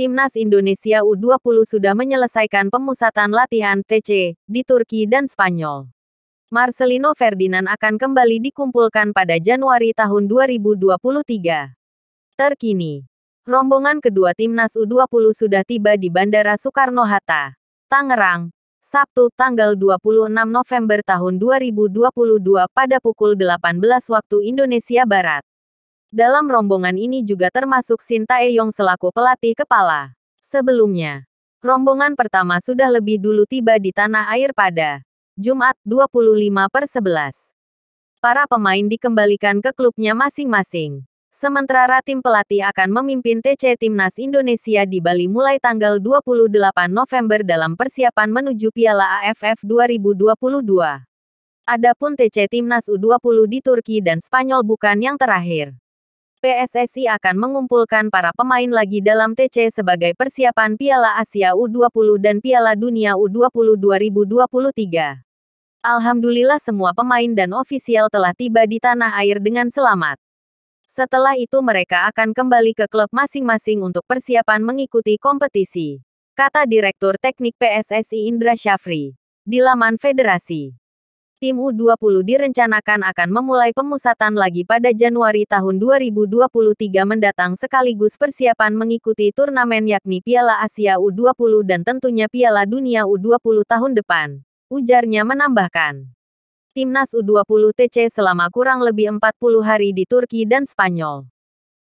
Timnas Indonesia U20 sudah menyelesaikan pemusatan latihan TC di Turki dan Spanyol. Marcelino Ferdinand akan kembali dikumpulkan pada Januari tahun 2023. Terkini, rombongan kedua Timnas U20 sudah tiba di Bandara Soekarno-Hatta, Tangerang, Sabtu tanggal 26 November tahun 2022 pada pukul 18 waktu Indonesia Barat. Dalam rombongan ini juga termasuk Shin Taeyong selaku pelatih kepala. Sebelumnya, rombongan pertama sudah lebih dulu tiba di tanah air pada Jumat 25 per 11. Para pemain dikembalikan ke klubnya masing-masing. Sementara tim pelatih akan memimpin TC Timnas Indonesia di Bali mulai tanggal 28 November dalam persiapan menuju Piala AFF 2022. Adapun TC Timnas U20 di Turki dan Spanyol bukan yang terakhir. PSSI akan mengumpulkan para pemain lagi dalam TC sebagai persiapan Piala Asia U20 dan Piala Dunia U20 2023. Alhamdulillah semua pemain dan ofisial telah tiba di tanah air dengan selamat. Setelah itu mereka akan kembali ke klub masing-masing untuk persiapan mengikuti kompetisi, kata Direktur Teknik PSSI Indra Syafri di laman federasi tim U20 direncanakan akan memulai pemusatan lagi pada Januari tahun 2023 mendatang sekaligus persiapan mengikuti turnamen yakni Piala Asia U20 dan tentunya Piala Dunia U20 tahun depan. Ujarnya menambahkan. Timnas U20 TC selama kurang lebih 40 hari di Turki dan Spanyol.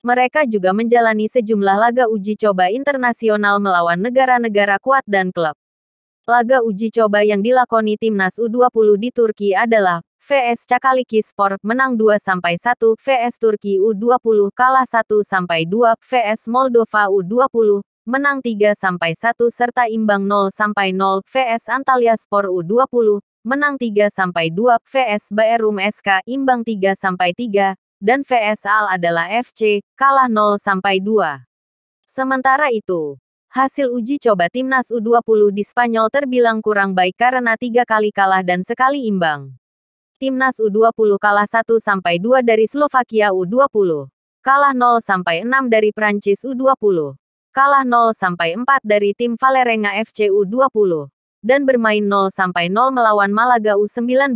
Mereka juga menjalani sejumlah laga uji coba internasional melawan negara-negara kuat dan klub. Laga uji coba yang dilakoni timnas U20 di Turki adalah VS Cakaliki Sport menang 2-1, VS Turki U20 kalah 1-2, VS Moldova U20 menang 3-1 serta imbang 0-0, VS Antalya Sport U20 menang 3-2, VS Baerum SK imbang 3-3, dan VS Al adalah FC kalah 0-2. Sementara itu, hasil uji coba timnas U20 di Spanyol terbilang kurang baik karena tiga kali kalah dan sekali imbang. Timnas U20 kalah 1-2 dari Slovakia U20. Kalah 0-6 dari Prancis U20. Kalah 0-4 dari tim Valerenga FC U20. Dan bermain 0-0 melawan Malaga U19.